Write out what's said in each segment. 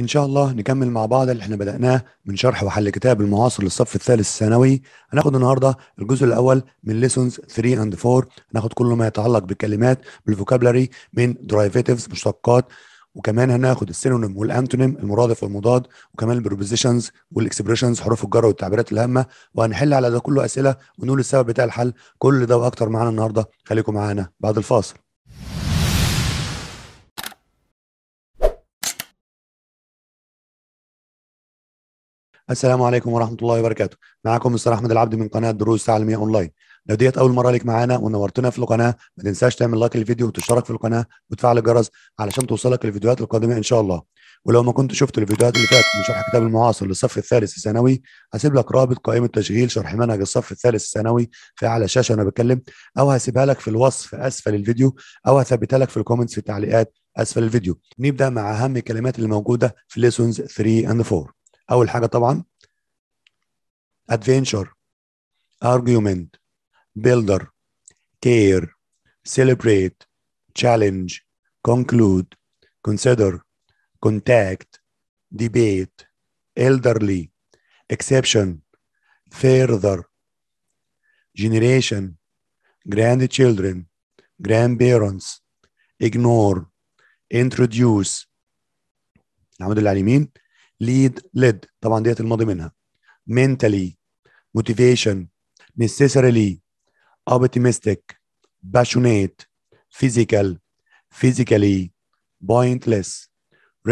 إن شاء الله نكمل مع بعض اللي احنا بدأناه من شرح وحل كتاب المعاصر للصف الثالث الثانوي هناخد النهاردة الجزء الأول من ليسونز 3 أند 4 هناخد كل ما يتعلق بالكلمات بالفوكابلري من Derivatives مشتقات وكمان هناخد السينونيم والانتونيم المرادف والمضاد وكمان البروبوزيشنز والاكسبريشنز حروف الجر والتعبيرات الهامه وهنحل على ده كله اسئله ونقول السبب بتاع الحل كل ده واكتر معانا النهارده خليكم معانا بعد الفاصل السلام عليكم ورحمه الله وبركاته معكم مستر احمد العبد من قناه دروس تعليميه اونلاين لو ديت اول مره ليك معانا ونورتنا في القناه ما تنساش تعمل لايك للفيديو وتشترك في القناه وتفعل الجرس علشان توصلك الفيديوهات القادمه ان شاء الله ولو ما كنت شفت الفيديوهات اللي فاتت من شرح كتاب المعاصر للصف الثالث الثانوي هسيب لك رابط قائمه تشغيل شرح منهج الصف الثالث الثانوي في اعلى شاشه وانا بتكلم او هسيبها لك في الوصف اسفل الفيديو او هثبتها لك في الكومنتس في التعليقات اسفل الفيديو نبدا مع اهم الكلمات اللي موجوده في ليسونز 3 اند 4 اول حاجه طبعا adventure argument builder care celebrate challenge conclude consider contact debate elderly exception further generation grandchildren grandparents ignore introduce نعمد اللي ليد ليد طبعا ديت الماضي منها mentally motivation necessarily optimistic passionate physical physically pointless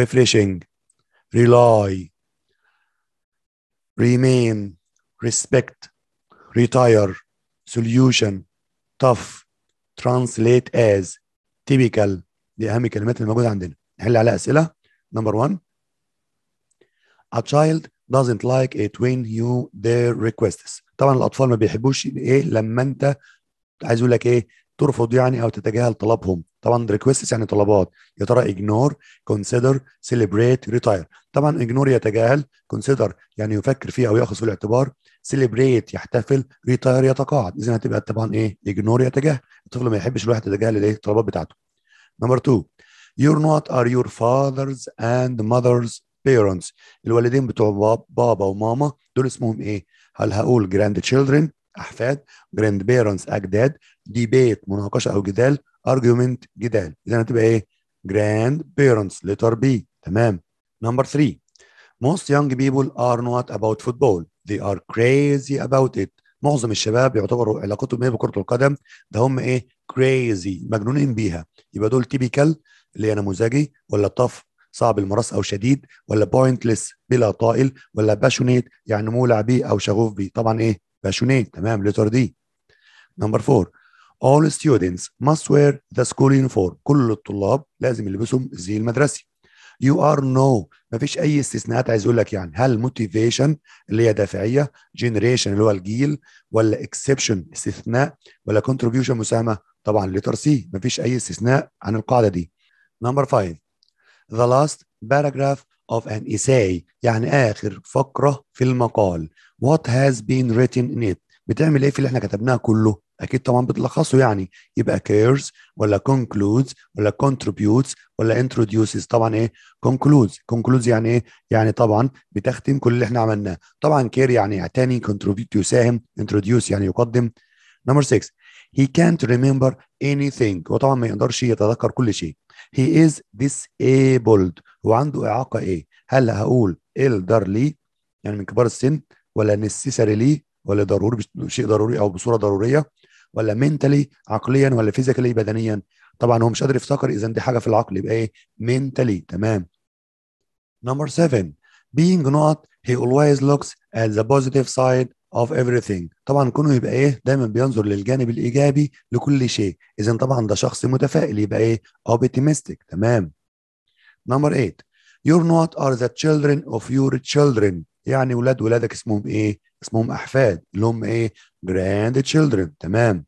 refreshing rely remain respect retire solution tough translate as typical دي اهم كلمات الموجوده عندنا نحل على اسئله نمبر 1 A child doesn't like it when you their requests طبعا الاطفال ما بيحبوش ايه لما انت عايز اقول لك ايه ترفض يعني او تتجاهل طلبهم طبعا ريكويست يعني طلبات يا ترى اجنور كونسيدر celebrate ريتاير طبعا اجنور يتجاهل كونسيدر يعني يفكر فيه او ياخذ في الاعتبار celebrate يحتفل ريتاير يتقاعد اذا هتبقى طبعا ايه اجنور يتجاهل الطفل ما يحبش الواحد يتجاهل الايه الطلبات بتاعته نمبر 2 You're not are your fathers and mothers بيرنتس الوالدين بتوع بابا وماما دول اسمهم ايه؟ هل هقول جراند تشيلدرن احفاد جراند بيرنتس اجداد ديبيت مناقشه او جدال ارجيومنت جدال اذا هتبقى ايه؟ جراند بيرنتس لتر بي تمام نمبر 3 موست يونج بيبول ار نوت اباوت فوتبول they are crazy about it معظم الشباب يعتبروا علاقتهم ايه بكره القدم ده هم ايه كريزي مجنونين بيها يبقى دول تيبيكال اللي هي نموذجي ولا طف صعب المراس أو شديد ولا بوينتلس بلا طائل ولا باشونيت يعني مولع بيه أو شغوف بيه طبعا إيه باشونيت تمام لتر دي نمبر فور all students must wear the school uniform كل الطلاب لازم يلبسوا الزي المدرسي you are no فيش اي استثناءات عايز اقول لك يعني هل motivation اللي هي دافعيه generation اللي هو الجيل ولا exception استثناء ولا contribution مساهمه طبعا لتر سي ما فيش اي استثناء عن القاعده دي نمبر 5 the last paragraph of an essay يعني آخر فقرة في المقال what has been written in it بتعمل ايه في اللي احنا كتبناه كله اكيد طبعا بتلخصه يعني يبقى cares ولا concludes ولا contributes ولا introduces طبعا ايه concludes concludes يعني ايه يعني طبعا بتختم كل اللي احنا عملناه طبعا care يعني يعتني contribute يساهم introduce يعني يقدم number 6 he can't remember anything وطبعا ما يقدرش يتذكر كل شيء he is disabled وعنده إعاقة إيه هل هقول elderly يعني من كبار السن ولا لي ولا ضروري شيء ضروري أو بصورة ضرورية ولا mentally عقليا ولا physically بدنيا طبعا هو مش قادر يفتكر إذا دي حاجة في العقل يبقى إيه mentally تمام number 7 being not he always looks at the positive side of everything طبعا كونه يبقى ايه دايما بينظر للجانب الايجابي لكل شيء اذا طبعا ده شخص متفائل يبقى ايه optimistic تمام نمبر 8 your not are the children of your children يعني ولاد ولادك اسمهم ايه اسمهم احفاد اللي هم ايه grand children تمام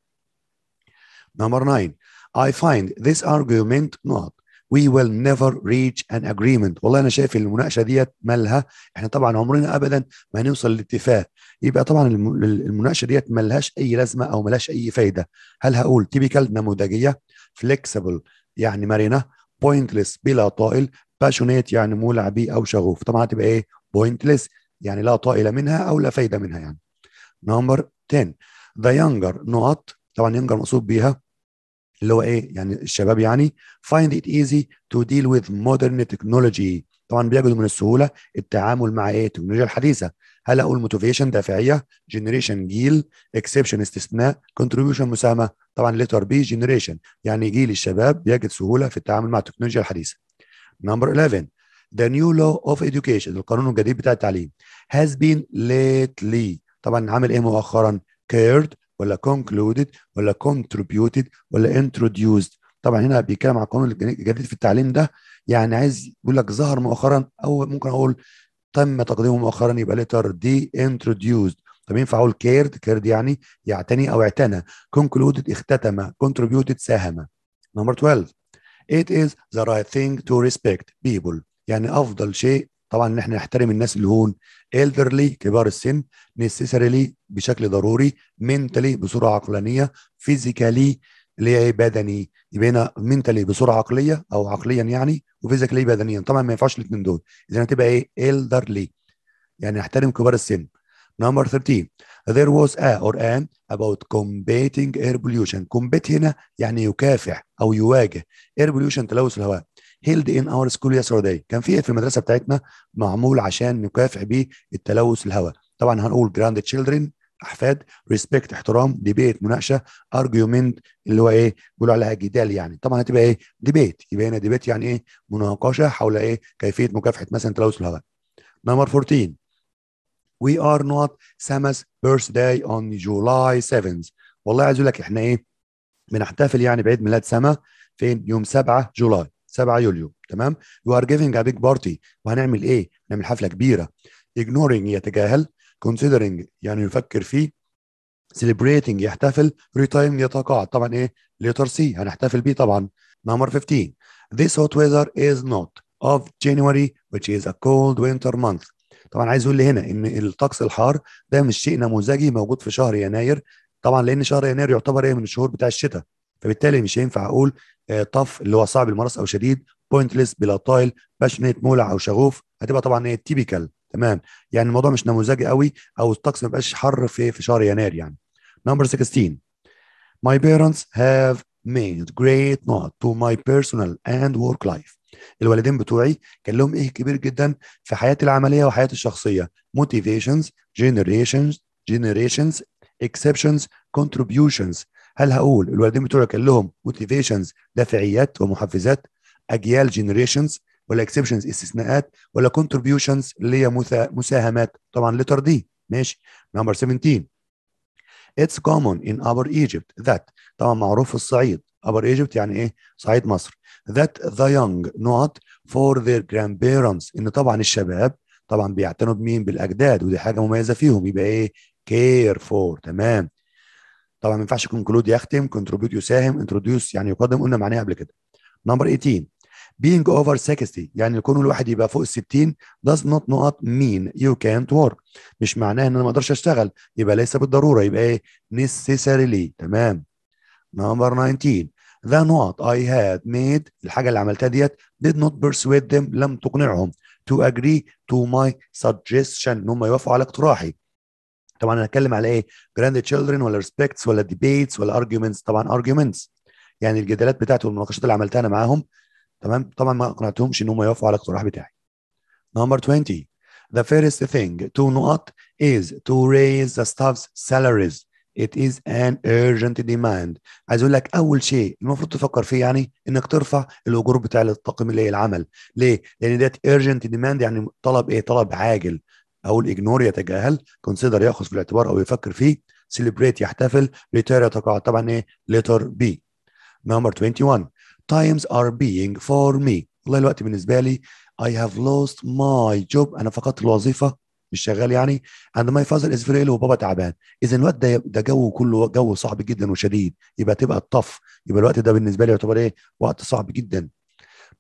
نمبر 9 I find this argument not we will never reach an agreement والله انا شايف المناقشه ديت مالها احنا طبعا عمرنا ابدا ما هنوصل لاتفاق يبقى طبعا المناقشه ديت لهاش اي لازمه او لهاش اي فايده هل هقول تيبيكال نموذجيه فليكسبل يعني مرنه بوينتلس بلا طائل باشونيت يعني مولع بيه او شغوف طبعا هتبقى ايه بوينتلس يعني لا طائل منها او لا فايده منها يعني نمبر 10 ذا يانجر نقط طبعا يانجر مقصود بيها اللي هو ايه يعني الشباب يعني find it easy to deal with modern technology طبعا بيجدوا من السهوله التعامل مع ايه التكنولوجيا الحديثه هل اقول موتيفيشن دافعيه جنريشن جيل اكسبشن استثناء كونتريبيوشن مساهمه طبعا ليتر بي جنريشن يعني جيل الشباب بيجد سهوله في التعامل مع التكنولوجيا الحديثه نمبر 11 the new law of education القانون الجديد بتاع التعليم has been lately طبعا عامل ايه مؤخرا cared ولا concluded ولا contributed ولا introduced طبعا هنا بيتكلم على القانون الجديد في التعليم ده يعني عايز يقول لك ظهر مؤخرا او ممكن اقول تم تقديمه مؤخرا يبقى ليتر دي introduced طب ينفع اقول كيرد كيرد يعني يعتني او اعتنى concluded اختتم contributed ساهم نمبر 12 it is the right thing to respect people يعني افضل شيء طبعا ان احنا نحترم الناس اللي هون elderly كبار السن necessarily بشكل ضروري mentally بصوره عقلانيه physically اللي هي بدني يبقى هنا mentally بصوره عقليه او عقليا يعني وفيزيكالي بدنيا طبعا ما ينفعش الاثنين دول اذا هتبقى ايه elderly يعني نحترم كبار السن نمبر 13 there was a or an about combating air pollution combat هنا يعني يكافح او يواجه air pollution تلوث الهواء هيلد ان اور سكول يسر كان في في المدرسه بتاعتنا معمول عشان نكافح بيه التلوث الهواء طبعا هنقول جراند تشيلدرن احفاد ريسبكت احترام ديبيت مناقشه ارجيومنت اللي هو ايه بيقولوا عليها جدال يعني طبعا هتبقى ايه ديبيت يبقى هنا ديبيت يعني ايه مناقشه حول ايه كيفيه مكافحه مثلا تلوث الهواء نمبر 14 وي ار نوت سامس بيرث داي اون جولاي 7th والله عايز اقول لك احنا ايه بنحتفل يعني بعيد ميلاد سما فين يوم 7 جولاي 7 يوليو تمام يو ار جيفينج ا بيج بارتي وهنعمل ايه نعمل حفله كبيره ignoring يتجاهل considering يعني يفكر فيه celebrating يحتفل ريتايم يتقاعد طبعا ايه letter سي هنحتفل بيه طبعا نمبر 15 this hot weather is not of January which is a cold winter month طبعا عايز اقول هنا ان الطقس الحار ده مش شيء نموذجي موجود في شهر يناير طبعا لان شهر يناير يعتبر ايه من الشهور بتاع الشتاء فبالتالي مش هينفع اقول آه، طف اللي هو صعب المرس او شديد بوينتلس طايل باشنيت مولع او شغوف هتبقى طبعا هي التيبيكال تمام يعني الموضوع مش نموذجي قوي او الطقس ما بقاش حر في في شهر يناير يعني نمبر 16 My parents have made great note to my personal and work life الوالدين بتوعي كان لهم ايه كبير جدا في حياتي العمليه وحياتي الشخصيه motivations generations generations exceptions contributions هل هقول الوالدين بتوعي كان لهم موتيفيشنز دافعيات ومحفزات اجيال جنريشنز ولا اكسبشنز استثناءات ولا كونتريبيوشنز اللي هي مساهمات طبعا لتر دي ماشي نمبر 17 اتس كومون ان ابر ايجيبت ذات طبعا معروف في الصعيد ابر ايجيبت يعني ايه صعيد مصر ذا يونج نوت فور ذير جراند بيرنتس ان طبعا الشباب طبعا بيعتنوا بمين بالاجداد ودي حاجه مميزه فيهم يبقى ايه كير فور تمام طبعا ما ينفعش كونكلود يختم كونتريبيوت يساهم انتروديوس يعني يقدم قلنا معناها قبل كده نمبر 18 being over 60 يعني كون الواحد يبقى فوق ال 60 does not not mean you can't work مش معناه ان انا ما اقدرش اشتغل يبقى ليس بالضروره يبقى ايه necessarily تمام نمبر 19 the not I had made الحاجه اللي عملتها ديت did not persuade them لم تقنعهم to agree to my suggestion ان هم يوافقوا على اقتراحي طبعا انا هتكلم على ايه جراند تشيلدرن ولا ريسبكتس ولا ديبيتس ولا ارجيومنتس طبعا ارجيومنتس يعني الجدالات بتاعته والمناقشات اللي عملتها انا معاهم تمام طبعا ما اقنعتهمش ان هم يوافقوا على الاقتراح بتاعي نمبر 20 The first thing to note is to raise the staff's salaries. It is an urgent demand. عايز اقول لك اول شيء المفروض تفكر فيه يعني انك ترفع الاجور بتاع الطاقم اللي هي العمل. ليه؟ لان ده urgent demand يعني طلب ايه؟ طلب عاجل. اقول اجنور يتجاهل كونسيدر ياخذ في الاعتبار او يفكر فيه سيلبريت يحتفل ريتير يتقاعد طبعا ايه ليتر بي نمبر 21 تايمز ار بينج فور مي والله الوقت بالنسبه لي اي هاف لوست ماي جوب انا فقدت الوظيفه مش شغال يعني عند ماي فازر از فريل وبابا تعبان اذا الوقت ده ده جو كله جو صعب جدا وشديد يبقى تبقى الطف يبقى الوقت ده بالنسبه لي يعتبر ايه وقت صعب جدا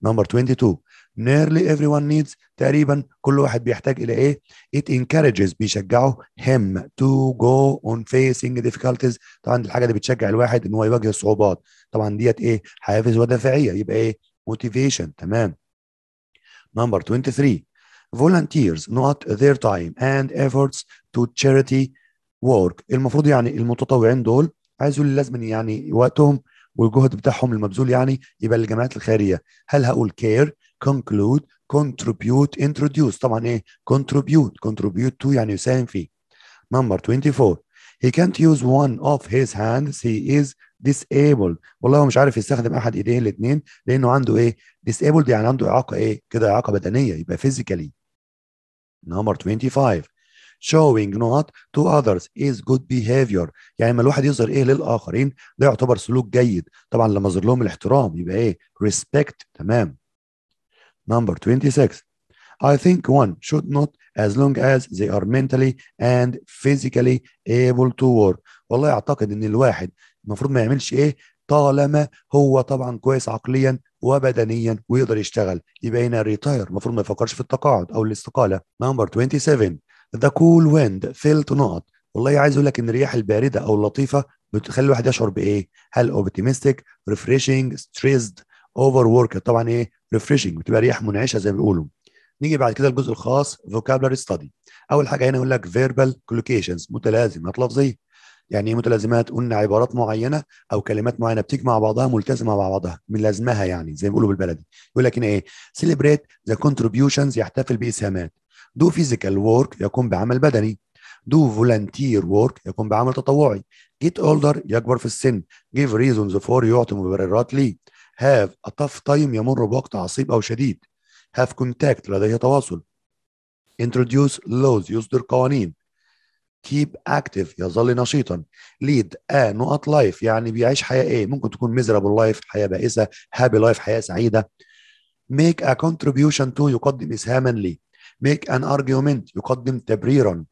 نمبر 22 nearly everyone needs تقريبا كل واحد بيحتاج الى ايه it encourages بيشجعه him to go on facing difficulties طبعا الحاجه اللي بتشجع الواحد ان هو يواجه الصعوبات طبعا ديت ايه حافز ودافعيه يبقى ايه motivation تمام نمبر 23 volunteers not their time and efforts to charity work المفروض يعني المتطوعين دول عايزوا اللي لازم يعني وقتهم والجهد بتاعهم المبذول يعني يبقى للجامعات الخيريه هل هقول كير كونكلود كونتريبيوت انتروديوس طبعا ايه كونتريبيوت كونتريبيوت تو يعني يساهم فيه نمبر 24 he can't use one of his hands he is disabled والله هو مش عارف يستخدم احد ايديه الاثنين لانه عنده ايه disabled يعني عنده اعاقه ايه كده اعاقه بدنيه يبقى فيزيكالي نمبر 25 showing not to others is good behavior يعني لما الواحد يظهر ايه للاخرين ده يعتبر سلوك جيد طبعا لما اظهر لهم الاحترام يبقى ايه respect تمام number 26 I think one should not as long as they are mentally and physically able to work والله اعتقد ان الواحد المفروض ما يعملش ايه طالما هو طبعا كويس عقليا وبدنيا ويقدر يشتغل يبقى هنا ريتاير المفروض ما يفكرش في التقاعد او الاستقاله نمبر 27 ذا كول ويند تو نوت والله عايز اقول لك ان الرياح البارده او اللطيفه بتخلي الواحد يشعر بايه؟ هل اوبتيمستيك ريفريشنج ستريسد اوفر ورك طبعا ايه؟ ريفريشنج بتبقى رياح منعشه زي ما بيقولوا نيجي بعد كده الجزء الخاص فوكابلري ستادي اول حاجه هنا يقول لك فيربال كولوكيشنز متلازمات لفظيه يعني ايه متلازمات قلنا عبارات معينه او كلمات معينه بتيجي مع بعضها ملتزمه مع بعضها من لازمها يعني زي ما بيقولوا بالبلدي يقول لك هنا ايه سيلبريت ذا كونتريبيوشنز يحتفل باسهامات دو فيزيكال وورك يقوم بعمل بدني دو فولنتير وورك يقوم بعمل تطوعي جيت اولدر يكبر في السن جيف ريزونز فور يعطي مبررات ليه هاف تاف تايم يمر بوقت عصيب او شديد هاف كونتاكت لديه تواصل introduce laws يصدر قوانين keep active يظل نشيطا lead a نقط لايف يعني بيعيش حياه ايه ممكن تكون ميزرابل لايف حياه بائسه هابي لايف حياه سعيده make a contribution to يقدم اسهاما ليه make an argument يقدم تبريرا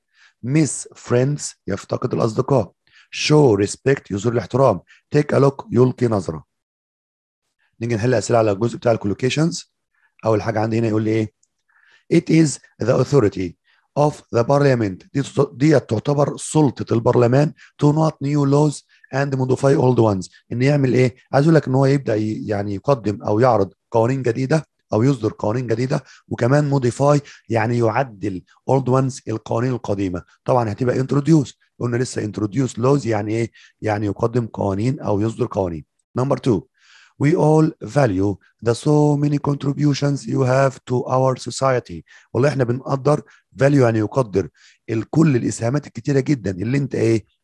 miss friends يفتقد الأصدقاء show respect يظهر الاحترام take a look يلقي نظرة نيجي نحل أسئلة على الجزء بتاع الكولوكيشنز أول حاجة عندي هنا يقول لي إيه it is the authority of the parliament دي تعتبر سلطة البرلمان to not new laws and modify old ones ان يعمل ايه عايز اقول لك ان هو يبدا يعني يقدم او يعرض قوانين جديده او يصدر قوانين جديده وكمان موديفاي يعني يعدل اولد وانز القوانين القديمه طبعا هتبقى انتروديوس قلنا لسه انتروديوس لوز يعني ايه يعني يقدم قوانين او يصدر قوانين نمبر 2 we all value the so many contributions you have to our society والله احنا بنقدر value يعني يقدر الكل الاسهامات الكتيره جدا اللي انت ايه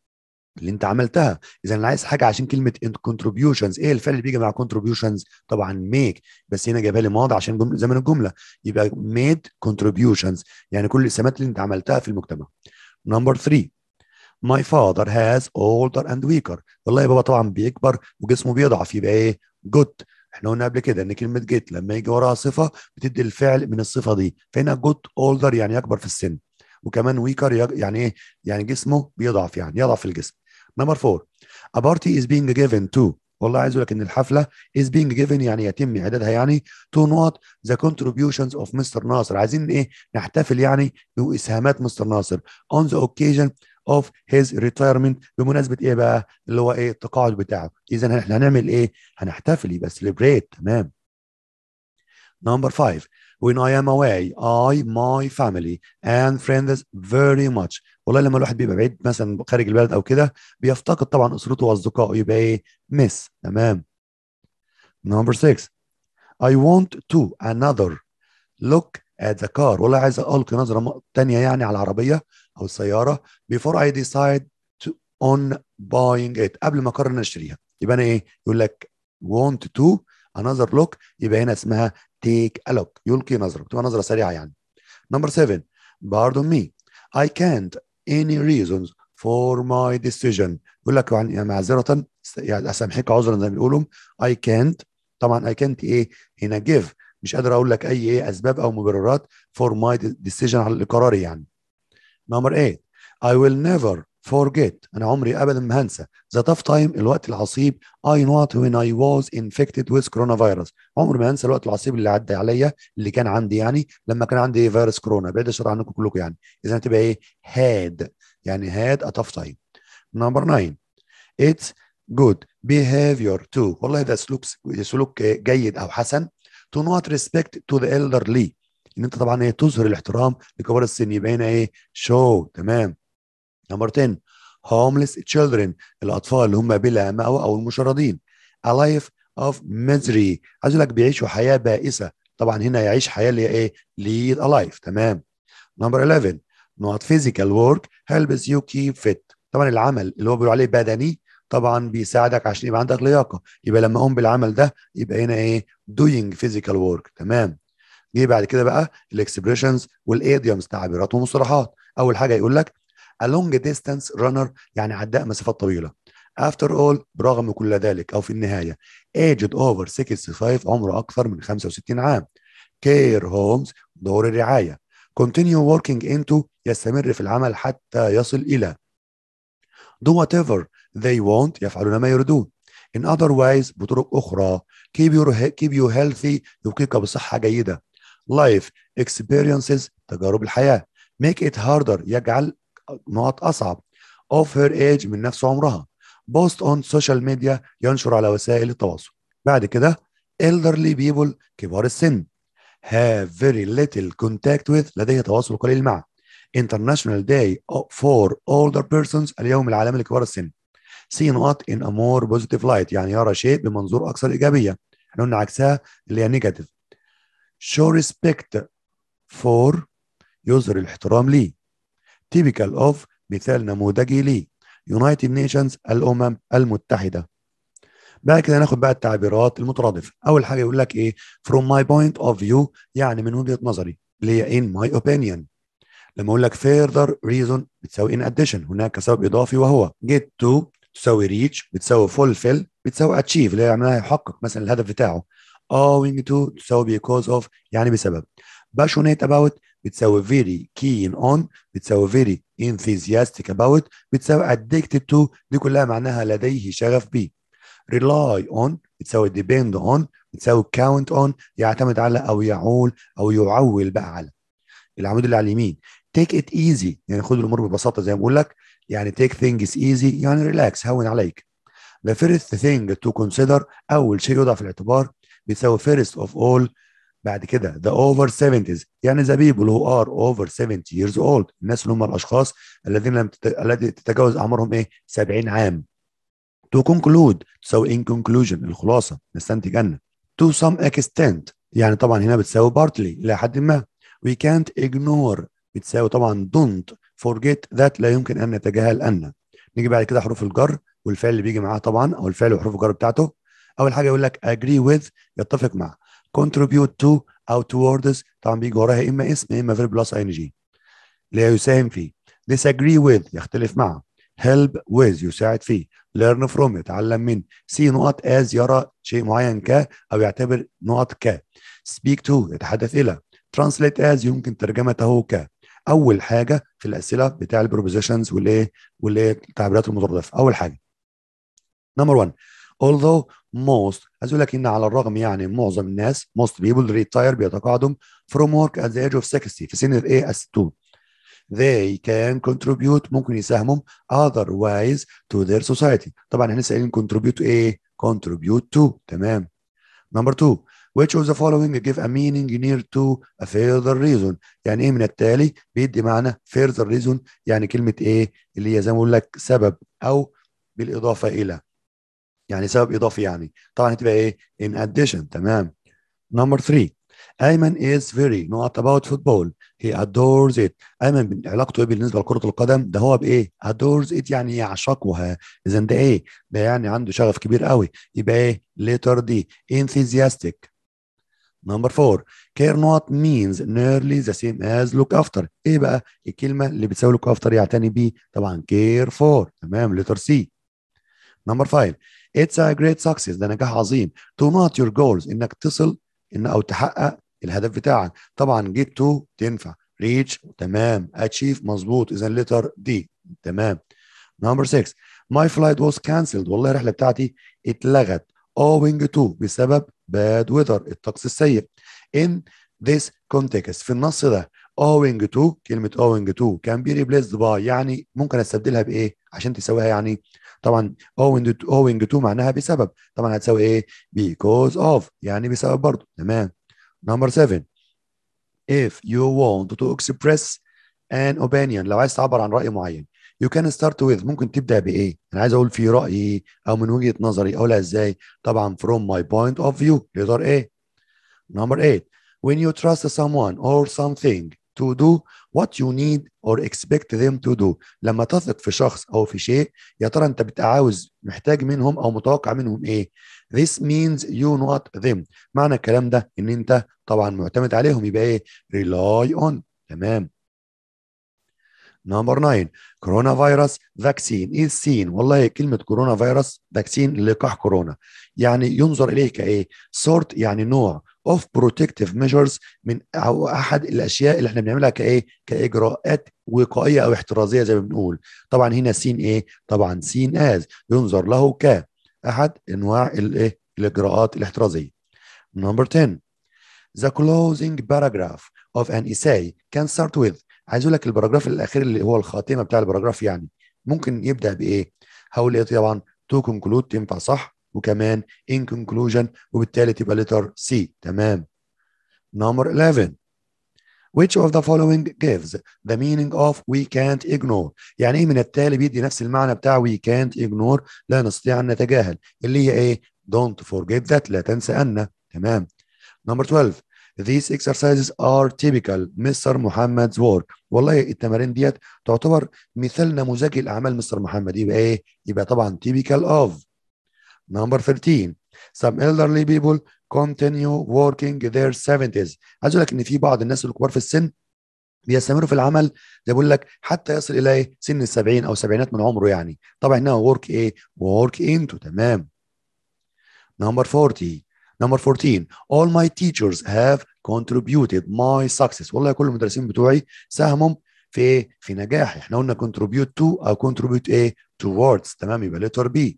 اللي انت عملتها اذا انا عايز حاجه عشان كلمه كونتريبيوشنز ايه الفعل اللي بيجي مع كونتريبيوشنز طبعا ميك بس هنا جابها لي ماضي عشان جمل... زمن الجمله يبقى ميد كونتريبيوشنز يعني كل السمات اللي انت عملتها في المجتمع نمبر 3 ماي فاذر هاز اولدر اند ويكر والله يا بابا طبعا بيكبر وجسمه بيضعف يبقى ايه جوت احنا قلنا قبل كده ان كلمه جيت لما يجي وراها صفه بتدي الفعل من الصفه دي فهنا جوت اولدر يعني اكبر في السن وكمان ويكر يعني ايه يعني جسمه بيضعف يعني يضعف الجسم نمبر فور a party is being given to والله عايز اقول لك ان الحفله is being given يعني يتم اعدادها يعني to not the contributions of مستر ناصر عايزين ايه نحتفل يعني باسهامات مستر ناصر on the occasion of his retirement بمناسبه ايه بقى اللي هو ايه التقاعد بتاعه اذا احنا هنعمل ايه هنحتفل يبقى celebrate تمام نمبر 5 when I am away I my family and friends very much والله لما الواحد بيبقى بعيد مثلا خارج البلد او كده بيفتقد طبعا اسرته واصدقائه يبقى ايه miss تمام number six I want to another look at the car والله عايز القي نظره ثانيه يعني على العربيه او السياره before I decide to on buying it قبل ما اقرر ان اشتريها يبقى انا ايه يقول لك want to another look يبقى هنا اسمها تيك الوك يلقي نظره بتبقى نظره سريعه يعني نمبر 7 باردون مي اي كانت اني ريزونز فور ماي ديسيجن يقول لك يعني معذرة يعني أسامحك عذرا زي ما بيقولوا اي كانت طبعا اي كانت إيه هنا جيف مش قادر أقول لك أي إيه أسباب أو مبررات فور ماي ديسيجن على قراري يعني نمبر 8 I will never forget انا عمري ابدا ما هنسى the tough time الوقت العصيب I not when I was infected with فيروس عمري ما هنسى الوقت العصيب اللي عدى عليا اللي كان عندي يعني لما كان عندي فيروس كورونا بعيد الشر عنكم كلكم يعني اذا هتبقى ايه هاد يعني هاد a tough time نمبر 9 اتس جود behavior تو والله ده سلوك سلوك جيد او حسن to not respect to the elderly ان انت طبعا ايه تظهر الاحترام لكبار السن يبقى هنا ايه show تمام نمبر 10 homeless children الاطفال اللي هم بلا مأوى او المشردين a life of misery عايز لك بيعيشوا حياه بائسه طبعا هنا يعيش حياه اللي هي ايه lead a life تمام نمبر 11 not physical work helps you keep fit طبعا العمل اللي هو بيقولوا عليه بدني طبعا بيساعدك عشان يبقى عندك لياقه يبقى لما اقوم بالعمل ده يبقى هنا ايه doing physical work تمام جه بعد كده بقى الاكسبريشنز والايديومز تعبيرات ومصطلحات اول حاجه يقول لك a long distance runner يعني عداء مسافات طويله after all برغم كل ذلك او في النهايه aged over 65 عمره اكثر من 65 عام care homes دور الرعايه continue working into يستمر في العمل حتى يصل الى do whatever they want يفعلون ما يريدون in other ways بطرق اخرى keep your keep you healthy يبقيك بصحه جيده life experiences تجارب الحياه make it harder يجعل نقط أصعب of her age من نفس عمرها بوست اون سوشيال ميديا ينشر على وسائل التواصل بعد كده elderly people كبار السن have very little contact with لديه تواصل قليل مع international day for older persons اليوم العالمي لكبار السن see not in a more positive light يعني يرى شيء بمنظور اكثر ايجابيه احنا قلنا عكسها اللي هي نيجاتيف show respect for يظهر الاحترام ليه تيبيكال اوف مثال نموذجي لي يونايتد Nations الامم المتحده بعد كده ناخد بقى التعبيرات المترادفه اول حاجه يقول لك ايه from my point of view يعني من وجهه نظري اللي هي in my opinion لما اقول لك further reason بتساوي in addition هناك سبب اضافي وهو get to تساوي reach بتساوي fulfill بتساوي achieve اللي يعني يحقق مثلا الهدف بتاعه owing to تساوي because of يعني بسبب passionate about بتساوي very keen on بتساوي very enthusiastic about بتساوي addicted to دي كلها معناها لديه شغف به rely on بتساوي depend on بتساوي count on يعتمد على او يعول او يعول بقى على العمود اللي على اليمين take it easy يعني خد الامور ببساطه زي ما بقول لك يعني take things easy يعني ريلاكس هون عليك the first thing to consider اول شيء يوضع في الاعتبار بيساوي first of all بعد كده the over 70s يعني the people who are over 70 years old الناس اللي هم الاشخاص الذين لم تت... الذي تتجاوز اعمارهم ايه 70 عام to conclude تساوي ان كونكلوجن الخلاصه نستنتج ان تو سام اكستنت يعني طبعا هنا بتساوي بارتلي الى حد ما وي كانت اجنور بتساوي طبعا دونت فورجيت ذات لا يمكن ان نتجاهل ان نيجي بعد كده حروف الجر والفعل اللي بيجي معاه طبعا او الفعل وحروف الجر بتاعته اول حاجه يقول لك agree with يتفق مع contribute to او towards طبعا بيجي وراها اما اسم اما verb ان جي لا يساهم فيه disagree with يختلف معه help with يساعد فيه learn from يتعلم من see نقط as يرى شيء معين ك او يعتبر نقط ك speak to يتحدث الى translate as يمكن ترجمته ك اول حاجه في الاسئله بتاع البروبوزيشنز والايه والايه التعبيرات المترادفه اول حاجه نمبر 1 although most عايز لك ان على الرغم يعني معظم الناس most people retire بيتقاعدوا from work at the age of 60 في سن الايه؟ الستون they can contribute ممكن يساهموا otherwise to their society طبعا احنا سائلين قايلين contribute ايه؟ contribute to تمام number two which of the following give a meaning near to a further reason يعني ايه من التالي بيدي معنى further reason يعني كلمه ايه اللي هي زي ما بقول لك سبب او بالاضافه الى يعني سبب اضافي يعني طبعا هتبقى ايه in addition تمام نمبر 3 ايمن is very not about football he adores it ايمن علاقته ايه بالنسبه لكره القدم ده هو بايه adores it يعني يعشقها اذا ده ايه ده يعني عنده شغف كبير قوي يبقى ايه later دي enthusiastic نمبر 4 care not means nearly the same as look after ايه بقى الكلمه اللي بتساوي look after يعتني بيه طبعا care for تمام letter C نمبر 5 It's a great success ده نجاح عظيم to not your goals انك تصل ان او تحقق الهدف بتاعك طبعا جيت تو تنفع ريتش تمام اتشيف مظبوط اذا لتر دي تمام نمبر 6 ماي فلايت واز كانسلد والله الرحله بتاعتي اتلغت owing to بسبب باد ويذر الطقس السيء in this context في النص ده owing to كلمه owing to can be replaced by يعني ممكن استبدلها بايه عشان تساويها يعني طبعا owing to, owing to معناها بسبب طبعا هتساوي ايه because of يعني بسبب برضه تمام نمبر 7 if you want to express an opinion لو عايز تعبر عن رأي معين you can start with ممكن تبدأ بإيه؟ أنا عايز أقول في رأيي أو من وجهة نظري أقولها إزاي؟ طبعا from my point of view يقدر إيه؟ Number 8 when you trust someone or something to do what you need or expect them to do لما تثق في شخص او في شيء يا ترى انت بتبقى عاوز محتاج منهم او متوقع منهم ايه this means you not them معنى الكلام ده ان انت طبعا معتمد عليهم يبقى ايه rely on تمام نمبر 9 كورونا فيروس فاكسين ايه السين والله كلمه كورونا فيروس فاكسين لقاح كورونا يعني ينظر اليه كايه سورت يعني نوع اوف بروتكتيف ميجرز من او احد الاشياء اللي احنا بنعملها كايه كاجراءات وقائيه او احترازيه زي ما بنقول طبعا هنا سين ايه طبعا سين از ينظر له ك احد انواع الايه الاجراءات الاحترازيه نمبر 10 The closing paragraph of an essay can start with عايز اقول لك البراجراف الاخير اللي هو الخاتمه بتاع البراجراف يعني ممكن يبدا بايه؟ هقول ايه طبعا تو كونكلود تنفع صح وكمان ان كونكلوجن وبالتالي تبقى لتر سي تمام. نمبر 11 Which of the following gives the meaning of we can't ignore يعني ايه من التالي بيدي نفس المعنى بتاع we can't ignore لا نستطيع أن نتجاهل اللي هي ايه don't forget that لا تنسى أن تمام نمبر 12 These exercises are typical Mr. محمد's work والله التمارين ديت تعتبر مثال نموذجي لاعمال مستر محمد يبقى ايه؟ يبقى طبعا typical of number 13 some elderly people continue working their 70s عايز اقول لك ان في بعض الناس الكبار في السن بيستمروا في العمل ده بيقول لك حتى يصل الى سن السبعين او سبعينات من عمره يعني طبعا انها work ايه work into تمام نمبر 40 نمبر 14 all my teachers have contributed my success والله كل المدرسين بتوعي ساهموا في ايه في نجاحي احنا قلنا contribute to او contribute ايه towards تمام يبقى letter B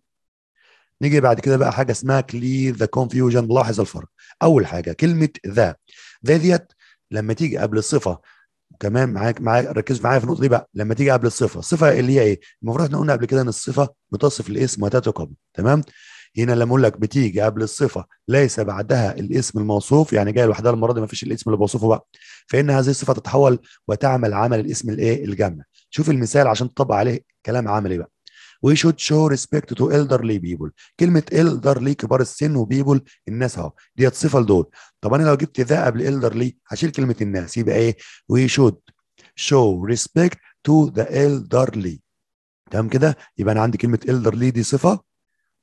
نيجي بعد كده بقى حاجه اسمها clear the confusion لاحظ الفرق اول حاجه كلمه ذا ذا ديت لما تيجي قبل الصفه كمان معاك معاك ركز معايا في النقطه دي بقى لما تيجي قبل الصفه الصفه اللي هي ايه المفروض احنا قلنا قبل كده ان الصفه بتصف الاسم وتتقابل تمام هنا لما اقول لك بتيجي قبل الصفه ليس بعدها الاسم الموصوف يعني جايه لوحدها المره دي ما فيش الاسم اللي بوصفه بقى فان هذه الصفه تتحول وتعمل عمل الاسم الايه الجمع شوف المثال عشان تطبق عليه كلام عملي بقى وي شود شو ريسبكت تو elderly بيبل كلمه elderly كبار السن وبيبل الناس اهو ديت صفه لدول طب انا لو جبت ذا قبل elderly هشيل كلمه الناس يبقى ايه وي شود شو ريسبكت تو ذا elderly تمام كده يبقى انا عندي كلمه elderly دي صفه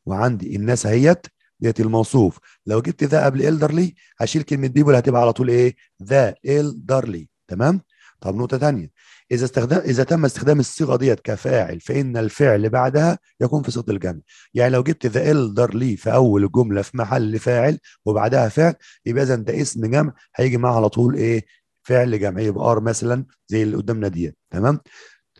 وعندي الناس اهيت ديت الموصوف لو جبت ذا قبل إلدرلي هشيل كلمه بيبول هتبقى على طول ايه ذا إلدرلي تمام طب نقطه ثانيه اذا استخدم اذا تم استخدام الصيغه ديت كفاعل فان الفعل بعدها يكون في صيغه الجمع يعني لو جبت ذا إلدرلي في اول الجمله في محل فاعل وبعدها فعل يبقى اذا ده اسم جمع هيجي معاه على طول ايه فعل جمعي بآر مثلا زي اللي قدامنا ديت تمام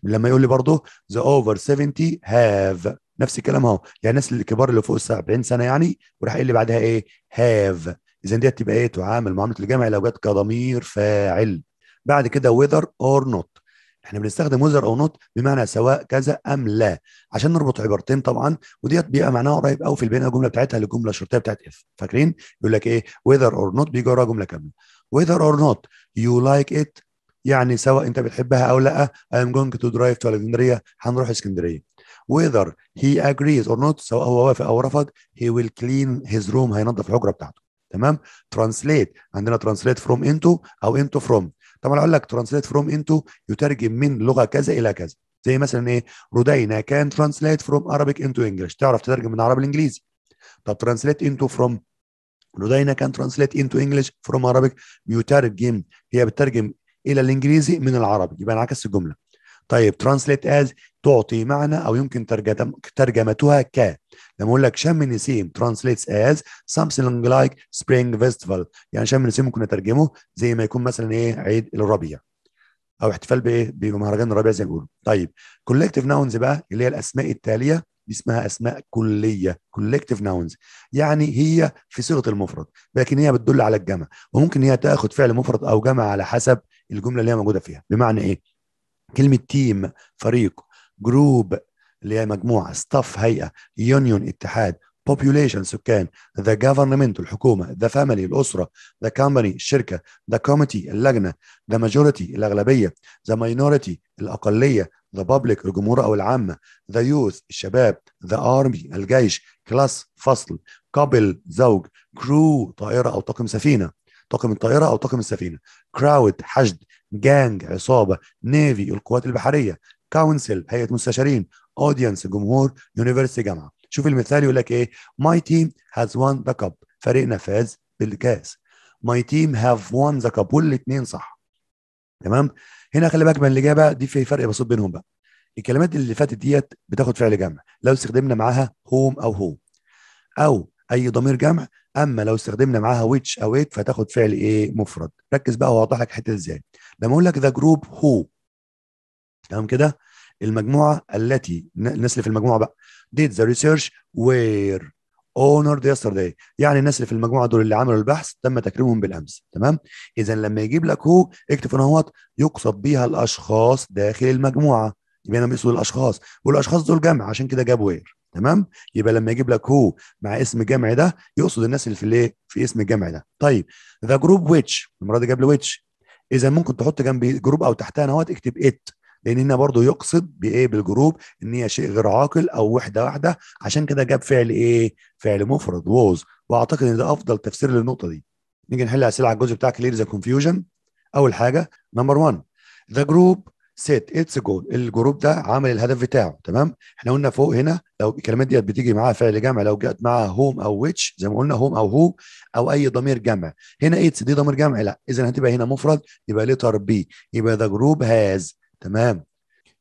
لما يقول لي برضه ذا اوفر 70 هاف نفس الكلام اهو يعني الناس الكبار اللي فوق ال 70 سنه يعني وراح يقول لي بعدها ايه هاف اذا دي تبقى ايه تعامل معامله الجمع لو جت كضمير فاعل بعد كده ويذر اور نوت احنا بنستخدم وذر او نوت بمعنى سواء كذا ام لا عشان نربط عبارتين طبعا وديت بيبقى معناها قريب قوي في البناء الجمله بتاعتها للجمله الشرطيه بتاعت اف فاكرين يقول لك ايه وذر اور نوت بيجي وراها جمله كامله وذر اور نوت يو لايك ات يعني سواء انت بتحبها او لا I'm going to drive to Alexandria هنروح اسكندريه whether he agrees or not سواء هو وافق او رفض he will clean his room هينظف الحجره بتاعته تمام translate عندنا translate from into او into from طبعا اقول لك translate from into يترجم من لغه كذا الى كذا زي مثلا ايه رودينا كان translate from Arabic into English تعرف تترجم من عربي لانجليزي طب translate into from رودينا كان ترانسليت انتو انجلش فروم Arabic بيترجم هي بترجم الى الانجليزي من العربي يبقى انعكس الجمله طيب ترانسليت از تعطي معنى او يمكن ترجمتها ك لما اقول لك شم النسيم ترانسليتس از سامثينج لايك سبرينج فيستيفال يعني شم النسيم ممكن اترجمه زي ما يكون مثلا ايه عيد الربيع او احتفال بايه بمهرجان الربيع زي ما بيقولوا طيب كولكتيف ناونز بقى اللي هي الاسماء التاليه دي اسمها اسماء كليه كولكتيف ناونز يعني هي في صيغه المفرد لكن هي بتدل على الجمع وممكن هي تاخد فعل مفرد او جمع على حسب الجمله اللي هي موجوده فيها بمعنى ايه كلمه تيم فريق جروب اللي هي مجموعه ستاف هيئه يونيون اتحاد population سكان ذا government الحكومة ذا family الأسرة ذا company الشركة ذا committee اللجنة ذا majority الأغلبية ذا minority الأقلية ذا public الجمهور أو العامة ذا youth الشباب ذا army الجيش class فصل قبل زوج كرو طائرة أو طاقم سفينة طاقم الطائره او طاقم السفينه كراود حشد جانج عصابه نيفي القوات البحريه كونسل هيئه مستشارين اودينس جمهور يونيفرسيتي جامعه شوف المثال يقول لك ايه ماي تيم هاز وان ذا كاب فريقنا فاز بالكاس ماي تيم هاف وان ذا كاب والاثنين صح تمام هنا خلي بالك من الاجابه دي في فرق بسيط بينهم بقى الكلمات اللي فاتت ديت بتاخد فعل جمع لو استخدمنا معاها هوم او هو او اي ضمير جمع اما لو استخدمنا معاها ويتش او ات فتاخد فعل ايه مفرد ركز بقى واوضح لك حته ازاي لما اقول لك ذا جروب هو تمام كده المجموعه التي الناس اللي في المجموعه بقى did the research were honored yesterday يعني الناس اللي في المجموعه دول اللي عملوا البحث تم تكريمهم بالامس تمام اذا لما يجيب لك هو اكتب هنا اهوت يقصد بيها الاشخاص داخل المجموعه يبقى انا بقصد الاشخاص والاشخاص دول جمع عشان كده جاب وير تمام يبقى لما يجيب لك هو مع اسم جمع ده يقصد الناس اللي في الايه في اسم الجمع ده طيب ذا جروب ويتش المره دي جاب لي ويتش اذا ممكن تحط جنب جروب او تحتها اهوت اكتب ات لان هنا برضه يقصد بايه بالجروب ان هي شيء غير عاقل او وحده واحده عشان كده جاب فعل ايه فعل مفرد ووز واعتقد ان ده افضل تفسير للنقطه دي نيجي نحل اسئله على الجزء بتاع كلير ذا كونفيوجن اول حاجه نمبر 1 ذا جروب سيت اتس جول الجروب ده عامل الهدف بتاعه تمام احنا قلنا فوق هنا لو الكلمات ديت بتيجي معاها فعل جمع لو جت معاها هوم او ويتش زي ما قلنا هوم او هو او اي ضمير جمع هنا اتس دي ضمير جمع لا اذا هتبقى هنا مفرد يبقى ليتر بي يبقى ذا جروب هاز تمام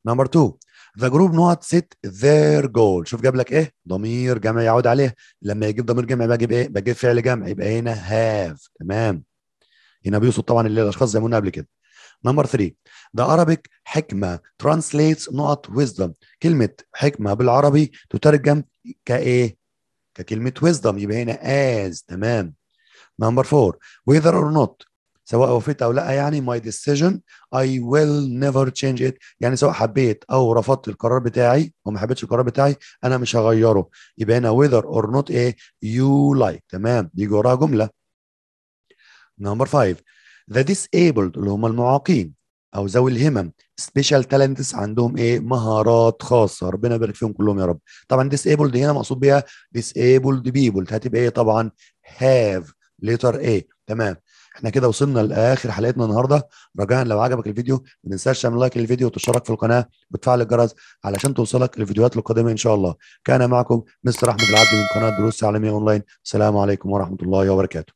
نمبر 2 ذا جروب نوت سيت ذير جول شوف جاب لك ايه ضمير جمع يعود عليه لما يجيب ضمير جمع بجيب ايه بجيب فعل جمع يبقى هنا هاف تمام هنا بيوصل طبعا للاشخاص الاشخاص زي ما قلنا قبل كده نمبر 3 the Arabic حكمه translates not wisdom كلمه حكمه بالعربي تترجم كايه ككلمه wisdom يبقى هنا as تمام نمبر 4 whether or not سواء وافقت او لا يعني my decision I will never change it يعني سواء حبيت او رفضت القرار بتاعي او ما حبيتش القرار بتاعي انا مش هغيره يبقى هنا whether or not ايه you like تمام يجي وراها جمله نمبر 5 ذا disabled اللي هم المعاقين او ذوي الهمم سبيشال تالنتس عندهم ايه مهارات خاصه ربنا يبارك فيهم كلهم يا رب طبعا disabled هنا مقصود بيها disabled people هتبقى ايه طبعا have ليتر ايه تمام احنا كده وصلنا لاخر حلقتنا النهارده رجاء لو عجبك الفيديو ما تنساش تعمل لايك للفيديو وتشترك في القناه وتفعل الجرس علشان توصلك الفيديوهات القادمه ان شاء الله كان معكم مستر احمد العبد من قناه دروس تعليميه اونلاين السلام عليكم ورحمه الله وبركاته